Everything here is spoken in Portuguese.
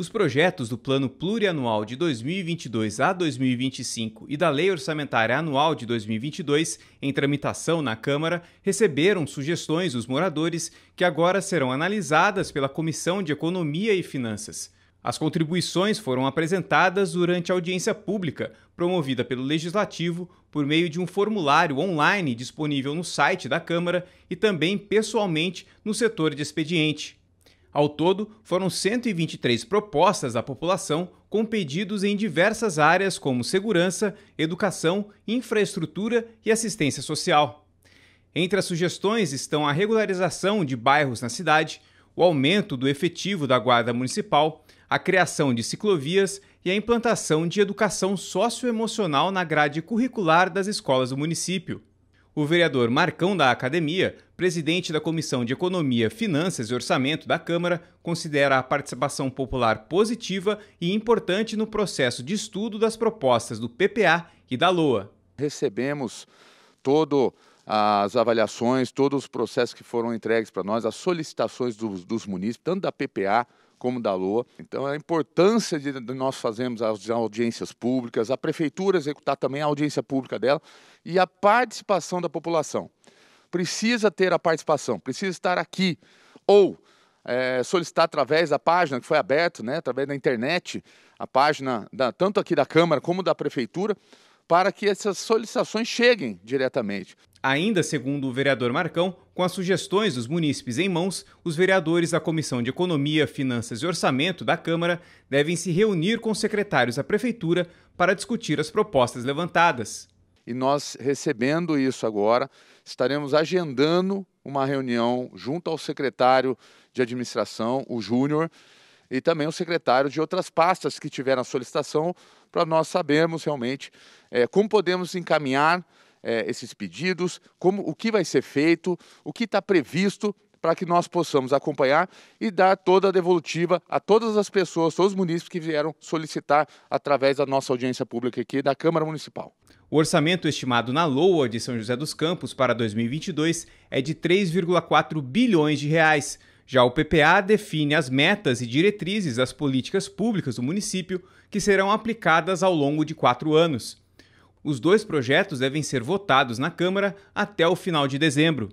Os projetos do Plano Plurianual de 2022 a 2025 e da Lei Orçamentária Anual de 2022, em tramitação na Câmara, receberam sugestões dos moradores que agora serão analisadas pela Comissão de Economia e Finanças. As contribuições foram apresentadas durante a audiência pública, promovida pelo Legislativo por meio de um formulário online disponível no site da Câmara e também pessoalmente no setor de expediente. Ao todo, foram 123 propostas da população com pedidos em diversas áreas como segurança, educação, infraestrutura e assistência social. Entre as sugestões estão a regularização de bairros na cidade, o aumento do efetivo da Guarda Municipal, a criação de ciclovias e a implantação de educação socioemocional na grade curricular das escolas do município o vereador Marcão da Academia, presidente da Comissão de Economia, Finanças e Orçamento da Câmara, considera a participação popular positiva e importante no processo de estudo das propostas do PPA e da LOA. Recebemos todo as avaliações, todos os processos que foram entregues para nós, as solicitações dos, dos munícipes, tanto da PPA como da Lua. Então, a importância de, de nós fazermos as audiências públicas, a prefeitura executar também a audiência pública dela e a participação da população. Precisa ter a participação, precisa estar aqui. Ou é, solicitar através da página que foi aberta, né, através da internet, a página da, tanto aqui da Câmara como da Prefeitura, para que essas solicitações cheguem diretamente. Ainda segundo o vereador Marcão, com as sugestões dos munícipes em mãos, os vereadores da Comissão de Economia, Finanças e Orçamento da Câmara devem se reunir com secretários da Prefeitura para discutir as propostas levantadas. E nós, recebendo isso agora, estaremos agendando uma reunião junto ao secretário de administração, o Júnior, e também o secretário de outras pastas que tiveram a solicitação, para nós sabermos realmente é, como podemos encaminhar é, esses pedidos, como o que vai ser feito, o que está previsto para que nós possamos acompanhar e dar toda a devolutiva a todas as pessoas, todos os munícipes que vieram solicitar através da nossa audiência pública aqui da Câmara Municipal. O orçamento estimado na LOA de São José dos Campos para 2022 é de 3,4 bilhões de reais. Já o PPA define as metas e diretrizes das políticas públicas do município que serão aplicadas ao longo de quatro anos. Os dois projetos devem ser votados na Câmara até o final de dezembro.